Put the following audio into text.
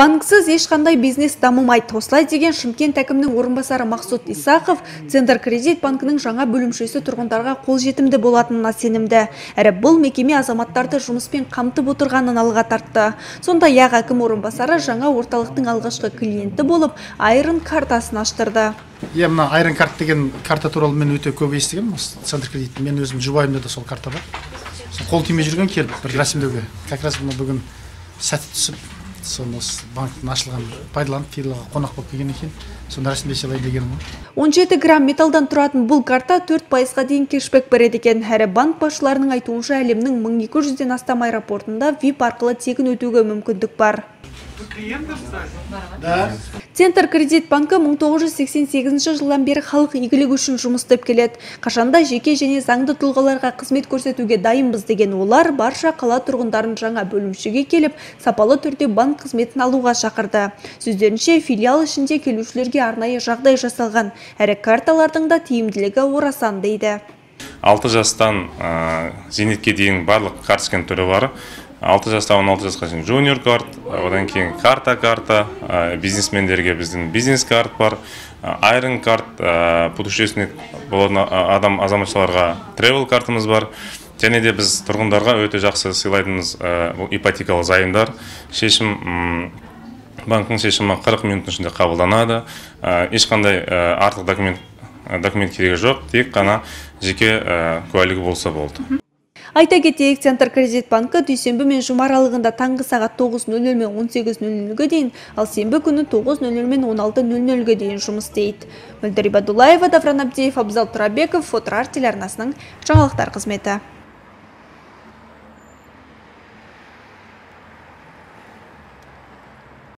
Банксыз ешқандай бизнес дамымайды осылай деген шымкент әкімінің орынбасары мақсұт исақов центр кредит банкінің жаңа бөлімшесі тұрғындарға қолжетімді болатынына сенімді әрі бұл мекеме азаматтарды жұмыспен қамтып отырғанын алға тартты сондай ақ әкім орынбасары жаңа орталықтың алғашқы клиенті болып айрын картасын аштырды иә мына айрон карт деген карта туралы мен өте көп естіген. осы центр кредит мен өзім жұбайымда да сол карта бар қол тимей жүрген келіп бір рәсімдеуге как раз бүгін сәті соны осы банктің ашылғанын пайдаланып филаға қонақ болып келгеннен екен, сонда рәсімдей дегенім ғой он жеті грамм металдан тұратын бұл карта төрт пайызға дейін кешбек береді екен әрі банк басшыларының айтуынша әлемнің мың екі жүзден астам аэропортында вип арқылы тегін өтуге мүмкіндік бар Да. Центр кредит банкі 1988 жылдан бері халық игілігі үшін жұмыс істеп келеді. Қашанда жеке және заңды тұлғаларға қызмет көрсетуге дайынбыз деген олар барша қала тұрғындарын жаңа бөлімшеге келіп, сапалы түрде банк қызметін алуға шақырды. Сөздерінше филиал ішінде келушілерге арнайы жағдай жасалған, әрі карталардың да тиімділігі орасан дейді. 6 жастан зейнетке дейін барлық карточканың түрі бар алты жастан он алты жасқа дейін жуниор карт одан кейін карта карта бизнесмендерге біздің бизнес карт бар айрон карт путешественник болатын адам азаматшаларға тревел картамыз бар және де біз тұрғындарға өте жақсы сыйлайтынымыз бұл ипотекалық займдар шешім банктың шешімі 40 минуттың ішінде қабылданады ешқандай артық документ документ керегі жоқ тек қана жеке куәлігі болса болды Айта кетейік, Центр кредит банкі дүйсенбі мен жұма аралығында таңғы сағат 9.00 мен 18.00-ге дейін, ал сенбі күні 9.00 мен 16.00-ге дейін жұмыс дейді. Мүлдір Ибадулаева, Давран Абдеев, Абзал Тұрабеков, Фотрар телеарнасының жаңалықтар қызметі.